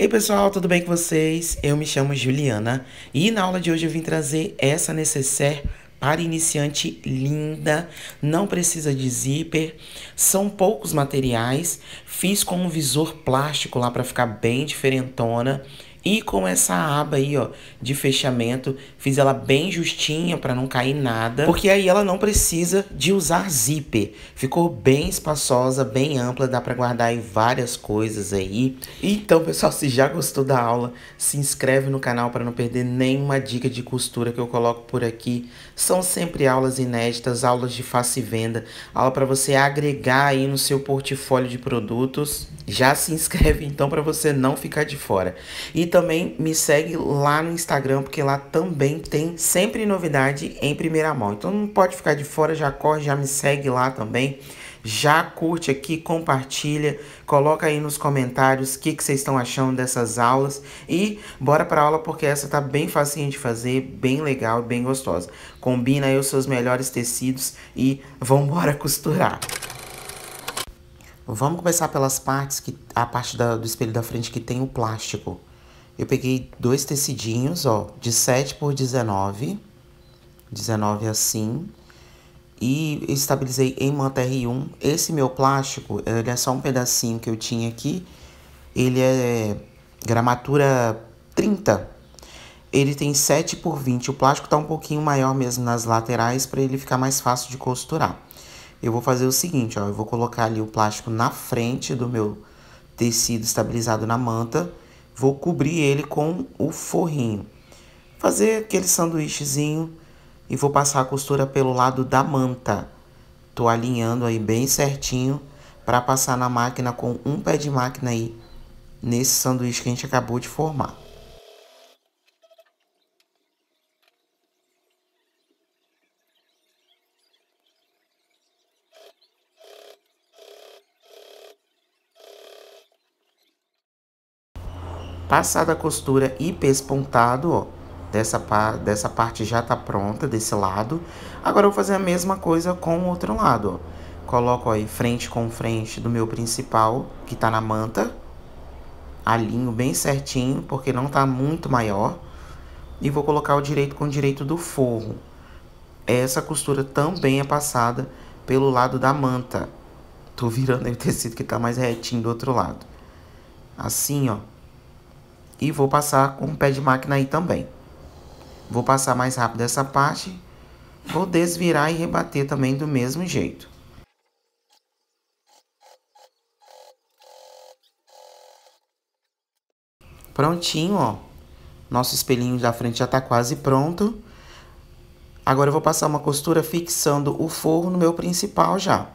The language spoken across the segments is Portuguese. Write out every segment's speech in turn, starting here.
Ei pessoal, tudo bem com vocês? Eu me chamo Juliana e na aula de hoje eu vim trazer essa necessaire para iniciante linda, não precisa de zíper, são poucos materiais, fiz com um visor plástico lá para ficar bem diferentona e com essa aba aí, ó, de fechamento, fiz ela bem justinha para não cair nada, porque aí ela não precisa de usar zíper. Ficou bem espaçosa, bem ampla, dá para guardar aí várias coisas aí. Então, pessoal, se já gostou da aula, se inscreve no canal para não perder nenhuma dica de costura que eu coloco por aqui. São sempre aulas inéditas, aulas de face e venda, aula para você agregar aí no seu portfólio de produtos. Já se inscreve então para você não ficar de fora. E também me segue lá no Instagram, porque lá também tem sempre novidade em primeira mão. Então não pode ficar de fora, já corre, já me segue lá também. Já curte aqui, compartilha, coloca aí nos comentários o que, vocês estão achando dessas aulas. E bora a aula porque essa tá bem facinha de fazer, bem legal, bem gostosa. Combina aí os seus melhores tecidos e vambora costurar. Vamos começar pelas partes, que a parte da, do espelho da frente que tem o plástico. Eu peguei dois tecidinhos, ó, de 7 por 19, 19 assim, e estabilizei em manta R1. Esse meu plástico, ele é só um pedacinho que eu tinha aqui, ele é gramatura 30. Ele tem 7 por 20, o plástico tá um pouquinho maior mesmo nas laterais para ele ficar mais fácil de costurar. Eu vou fazer o seguinte, ó, eu vou colocar ali o plástico na frente do meu tecido estabilizado na manta Vou cobrir ele com o forrinho. Fazer aquele sanduíchezinho e vou passar a costura pelo lado da manta. Tô alinhando aí bem certinho para passar na máquina com um pé de máquina aí nesse sanduíche que a gente acabou de formar. Passada a costura e pespontado, ó, dessa, dessa parte já tá pronta, desse lado. Agora eu vou fazer a mesma coisa com o outro lado, ó. Coloco aí frente com frente do meu principal, que tá na manta. Alinho bem certinho, porque não tá muito maior. E vou colocar o direito com o direito do forro. Essa costura também é passada pelo lado da manta. Tô virando aí o tecido que tá mais retinho do outro lado. Assim, ó. E vou passar com o pé de máquina aí também. Vou passar mais rápido essa parte. Vou desvirar e rebater também do mesmo jeito. Prontinho, ó. Nosso espelhinho da frente já tá quase pronto. Agora eu vou passar uma costura fixando o forro no meu principal já.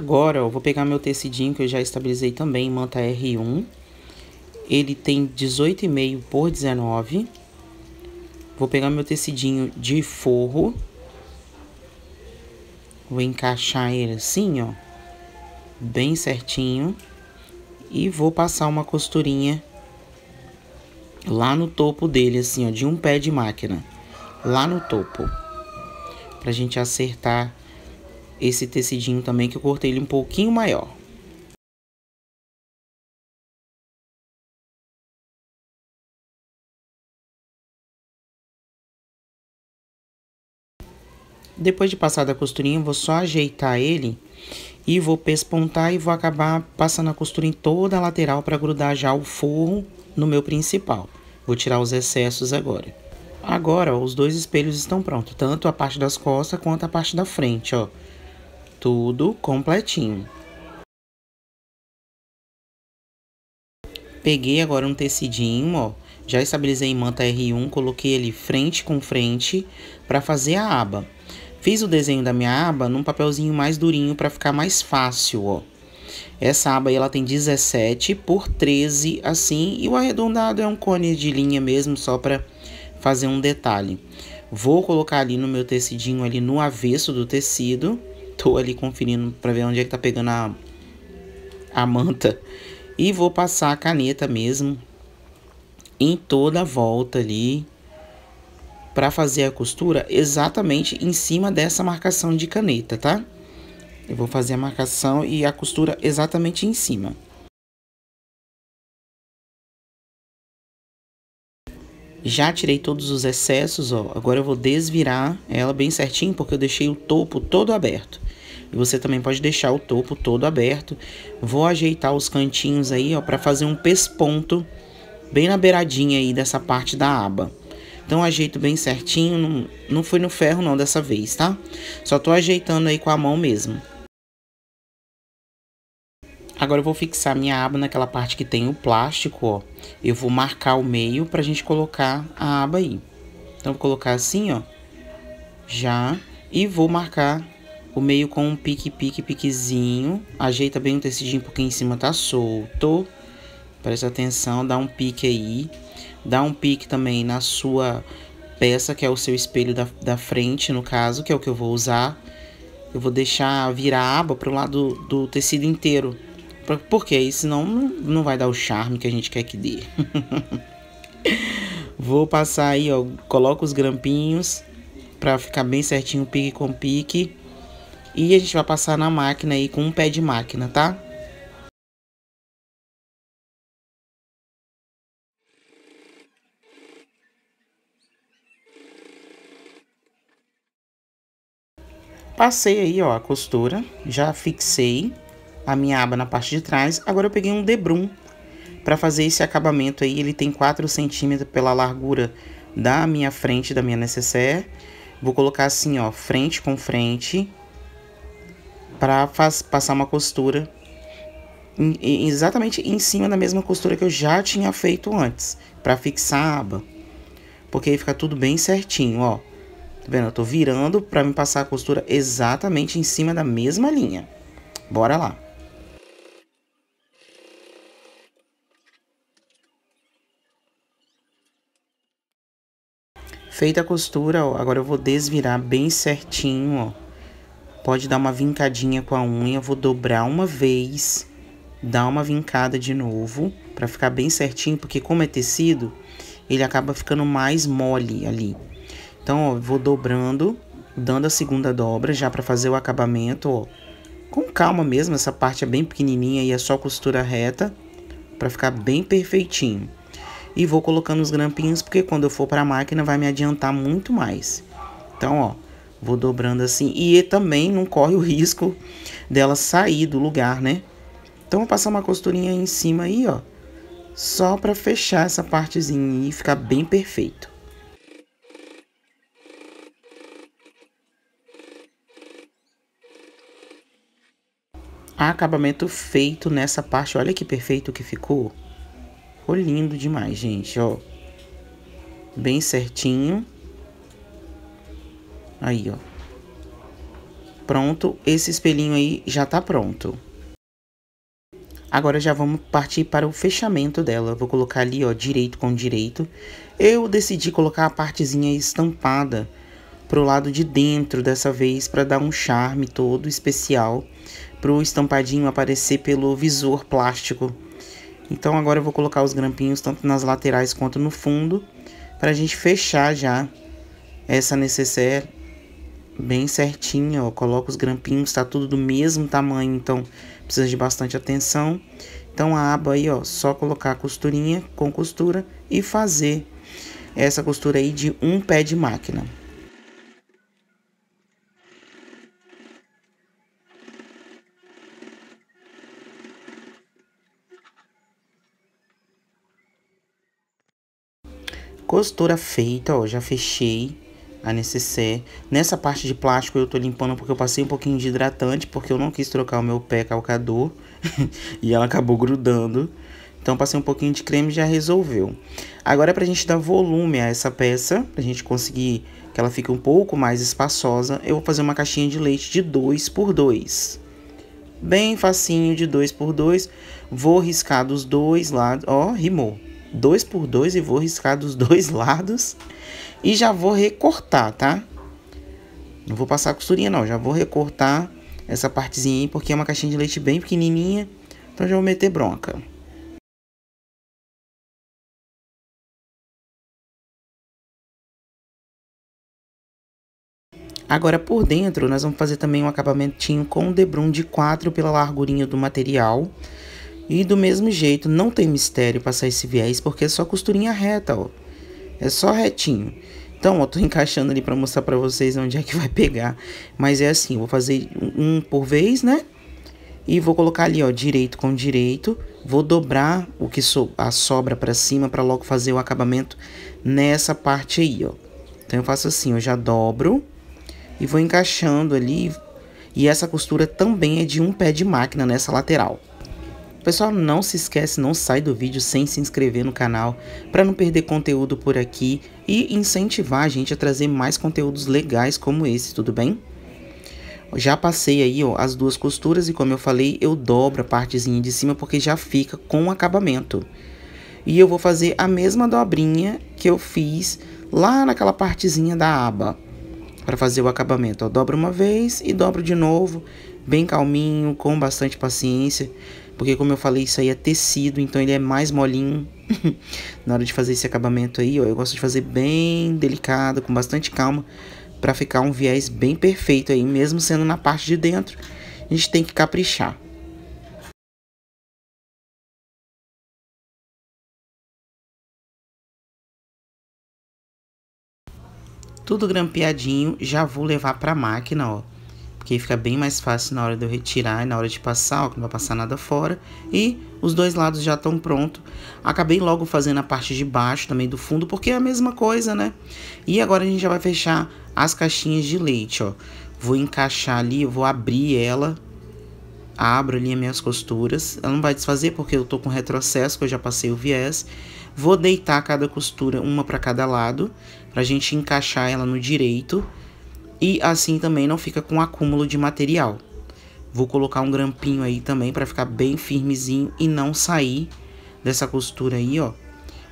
Agora, ó, vou pegar meu tecidinho que eu já estabilizei também, manta R1. Ele tem 18,5 por 19. Vou pegar meu tecidinho de forro. Vou encaixar ele assim, ó. Bem certinho. E vou passar uma costurinha lá no topo dele, assim, ó. De um pé de máquina. Lá no topo. Pra gente acertar esse tecidinho também, que eu cortei ele um pouquinho maior. Depois de passar da costurinha, vou só ajeitar ele e vou pespontar e vou acabar passando a costura em toda a lateral para grudar já o forro no meu principal. Vou tirar os excessos agora. Agora, ó, os dois espelhos estão prontos, tanto a parte das costas quanto a parte da frente, ó tudo completinho. Peguei agora um tecidinho, ó, já estabilizei em manta R1, coloquei ele frente com frente para fazer a aba. Fiz o desenho da minha aba num papelzinho mais durinho para ficar mais fácil, ó. Essa aba aí, ela tem 17 por 13 assim, e o arredondado é um cone de linha mesmo só para fazer um detalhe. Vou colocar ali no meu tecidinho ali no avesso do tecido tô ali conferindo para ver onde é que tá pegando a, a manta. E vou passar a caneta mesmo em toda a volta ali para fazer a costura exatamente em cima dessa marcação de caneta, tá? Eu vou fazer a marcação e a costura exatamente em cima. Já tirei todos os excessos, ó. Agora eu vou desvirar ela bem certinho, porque eu deixei o topo todo aberto. E você também pode deixar o topo todo aberto. Vou ajeitar os cantinhos aí, ó, para fazer um pesponto bem na beiradinha aí dessa parte da aba. Então ajeito bem certinho, não, não no ferro não dessa vez, tá? Só tô ajeitando aí com a mão mesmo. Agora eu vou fixar minha aba naquela parte que tem o plástico, ó. Eu vou marcar o meio pra gente colocar a aba aí. Então vou colocar assim, ó. Já. E vou marcar o meio com um pique, pique, piquezinho. Ajeita bem o tecidinho porque em cima tá solto. Presta atenção, dá um pique aí. Dá um pique também na sua peça, que é o seu espelho da, da frente, no caso, que é o que eu vou usar. Eu vou deixar virar a aba pro lado do tecido inteiro. Porque aí senão não vai dar o charme que a gente quer que dê. vou passar aí, ó, coloco os grampinhos pra ficar bem certinho, pique com pique. E a gente vai passar na máquina aí com um pé de máquina, tá? Passei aí, ó, a costura, já fixei a minha aba na parte de trás. Agora eu peguei um debrum para fazer esse acabamento aí. Ele tem 4 centímetros pela largura da minha frente, da minha necessaire. Vou colocar assim, ó, frente com frente, para passar uma costura em, exatamente em cima da mesma costura que eu já tinha feito antes, para fixar a aba. Porque aí fica tudo bem certinho, ó. Tá vendo? Eu tô virando para me passar a costura exatamente em cima da mesma linha. Bora lá. Feita a costura, ó, agora eu vou desvirar bem certinho, ó pode dar uma vincadinha com a unha, vou dobrar uma vez, dar uma vincada de novo, para ficar bem certinho, porque como é tecido, ele acaba ficando mais mole ali. Então, ó, vou dobrando, dando a segunda dobra já para fazer o acabamento, ó. Com calma mesmo, essa parte é bem pequenininha e é só costura reta, para ficar bem perfeitinho. E vou colocando os grampinhos, porque quando eu for para a máquina vai me adiantar muito mais. Então, ó, Vou dobrando assim. E é também não corre o risco dela sair do lugar, né? Então, vou passar uma costurinha em cima aí, ó. Só pra fechar essa partezinha e ficar bem perfeito. acabamento feito nessa parte. Olha que perfeito que ficou. Ficou lindo demais, gente, ó. Bem certinho. Aí, ó. Pronto, esse espelhinho aí já tá pronto. Agora já vamos partir para o fechamento dela. Vou colocar ali, ó, direito com direito. Eu decidi colocar a partezinha estampada pro lado de dentro dessa vez para dar um charme todo especial pro estampadinho aparecer pelo visor plástico. Então agora eu vou colocar os grampinhos tanto nas laterais quanto no fundo para a gente fechar já essa necessaire bem certinho ó, coloca os grampinhos, tá tudo do mesmo tamanho, então precisa de bastante atenção. Então a aba aí, ó, só colocar a costurinha com costura e fazer essa costura aí de um pé de máquina. Costura feita, ó, já fechei a necessaire. Nessa parte de plástico eu tô limpando porque eu passei um pouquinho de hidratante, porque eu não quis trocar o meu pé calcador e ela acabou grudando. Então passei um pouquinho de creme e já resolveu. Agora é pra gente dar volume a essa peça, pra gente conseguir que ela fique um pouco mais espaçosa, eu vou fazer uma caixinha de leite de 2 por 2. Bem facinho de 2 por 2. Vou riscar dos dois lados, ó, rimou dois por dois e vou riscar dos dois lados e já vou recortar, tá? Não vou passar a costurinha não, já vou recortar essa partezinha aí, porque é uma caixinha de leite bem pequenininha, então já vou meter bronca. Agora por dentro nós vamos fazer também um acabamentinho com debrum de 4 pela largurinha do material, e do mesmo jeito, não tem mistério passar esse viés, porque é só costurinha reta, ó. É só retinho. Então, ó, tô encaixando ali para mostrar para vocês onde é que vai pegar. Mas é assim, vou fazer um por vez, né? E vou colocar ali, ó, direito com direito. Vou dobrar o que so a sobra para cima para logo fazer o acabamento nessa parte aí, ó. Então, eu faço assim, eu já dobro e vou encaixando ali. E essa costura também é de um pé de máquina nessa lateral. Pessoal, não se esquece, não sai do vídeo sem se inscrever no canal para não perder conteúdo por aqui e incentivar a gente a trazer mais conteúdos legais como esse, tudo bem? Já passei aí ó, as duas costuras e como eu falei, eu dobro a partezinha de cima porque já fica com o acabamento. E eu vou fazer a mesma dobrinha que eu fiz lá naquela partezinha da aba para fazer o acabamento. Eu dobro uma vez e dobro de novo, bem calminho, com bastante paciência, porque como eu falei, isso aí é tecido, então ele é mais molinho. Na hora de fazer esse acabamento aí, ó, eu gosto de fazer bem delicado, com bastante calma, para ficar um viés bem perfeito aí, mesmo sendo na parte de dentro. A gente tem que caprichar. Tudo grampeadinho, já vou levar para máquina, ó porque fica bem mais fácil na hora de eu retirar e na hora de passar, ó, que não vai passar nada fora. E os dois lados já estão prontos. Acabei logo fazendo a parte de baixo também do fundo, porque é a mesma coisa, né? E agora a gente já vai fechar as caixinhas de leite, ó. Vou encaixar ali, vou abrir ela, abro ali as minhas costuras. Ela não vai desfazer porque eu tô com retrocesso, que eu já passei o viés. Vou deitar cada costura, uma para cada lado, pra gente encaixar ela no direito e assim também não fica com acúmulo de material. Vou colocar um grampinho aí também para ficar bem firmezinho e não sair dessa costura aí, ó.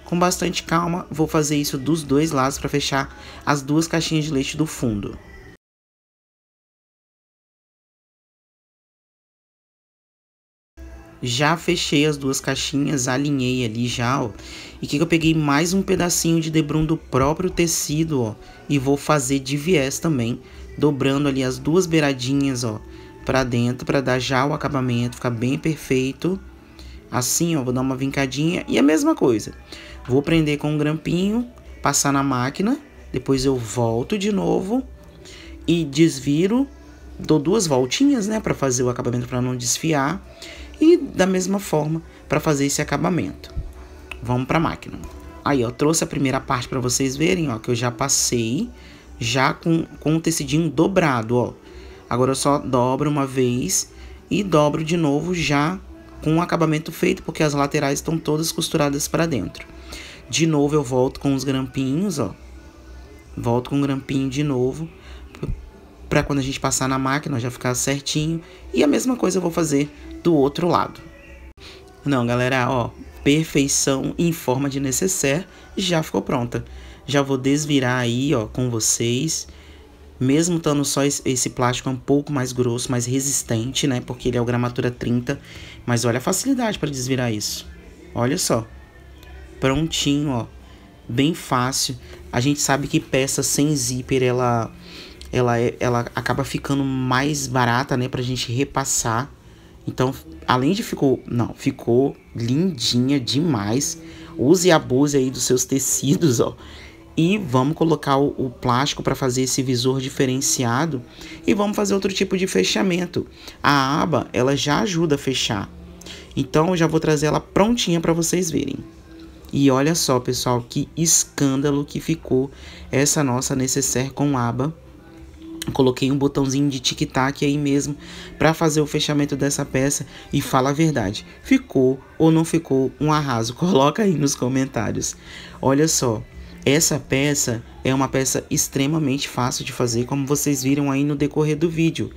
Com bastante calma, vou fazer isso dos dois lados para fechar as duas caixinhas de leite do fundo. já fechei as duas caixinhas, alinhei ali já, ó. E que eu peguei mais um pedacinho de debrum do próprio tecido, ó, e vou fazer de viés também, dobrando ali as duas beiradinhas, ó, para dentro para dar já o acabamento, ficar bem perfeito. Assim, ó, vou dar uma vincadinha e a mesma coisa. Vou prender com um grampinho, passar na máquina, depois eu volto de novo e desviro, dou duas voltinhas, né, para fazer o acabamento para não desfiar e da mesma forma, para fazer esse acabamento. Vamos para a máquina. Aí, ó, trouxe a primeira parte para vocês verem, ó, que eu já passei já com, com o tecidinho dobrado, ó. Agora eu só dobro uma vez e dobro de novo já com o acabamento feito, porque as laterais estão todas costuradas para dentro. De novo eu volto com os grampinhos, ó. Volto com o grampinho de novo para quando a gente passar na máquina já ficar certinho. E a mesma coisa eu vou fazer do outro lado. Não, galera, ó, perfeição em forma de necessaire já ficou pronta. Já vou desvirar aí, ó, com vocês. Mesmo estando só esse plástico é um pouco mais grosso, mais resistente, né? Porque ele é o gramatura 30. Mas olha a facilidade para desvirar isso. Olha só. Prontinho, ó. Bem fácil. A gente sabe que peça sem zíper, ela ela, é, ela acaba ficando mais barata, né, pra gente repassar. Então, além de ficou, não, ficou lindinha demais. Use e abuse aí dos seus tecidos, ó. E vamos colocar o, o plástico para fazer esse visor diferenciado e vamos fazer outro tipo de fechamento. A aba, ela já ajuda a fechar. Então, eu já vou trazer ela prontinha para vocês verem. E olha só, pessoal, que escândalo que ficou essa nossa necessaire com aba. Coloquei um botãozinho de tic-tac aí mesmo para fazer o fechamento dessa peça e fala a verdade. Ficou ou não ficou um arraso? Coloca aí nos comentários. Olha só, essa peça é uma peça extremamente fácil de fazer, como vocês viram aí no decorrer do vídeo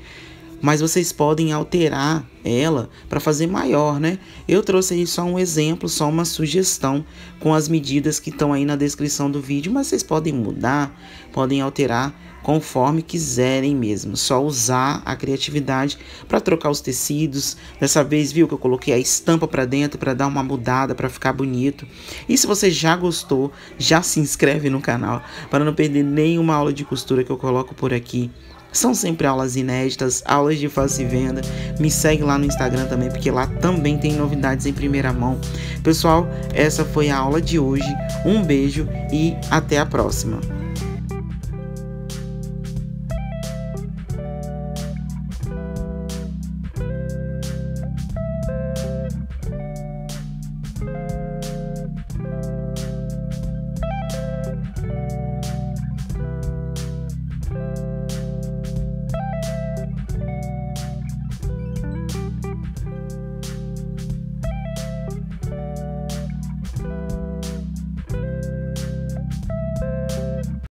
mas vocês podem alterar ela para fazer maior, né? Eu trouxe aí só um exemplo, só uma sugestão com as medidas que estão aí na descrição do vídeo, mas vocês podem mudar, podem alterar conforme quiserem mesmo. Só usar a criatividade para trocar os tecidos. Dessa vez, viu que eu coloquei a estampa para dentro para dar uma mudada, para ficar bonito. E se você já gostou, já se inscreve no canal para não perder nenhuma aula de costura que eu coloco por aqui. São sempre aulas inéditas, aulas de face e venda. Me segue lá no Instagram também, porque lá também tem novidades em primeira mão. Pessoal, essa foi a aula de hoje. Um beijo e até a próxima.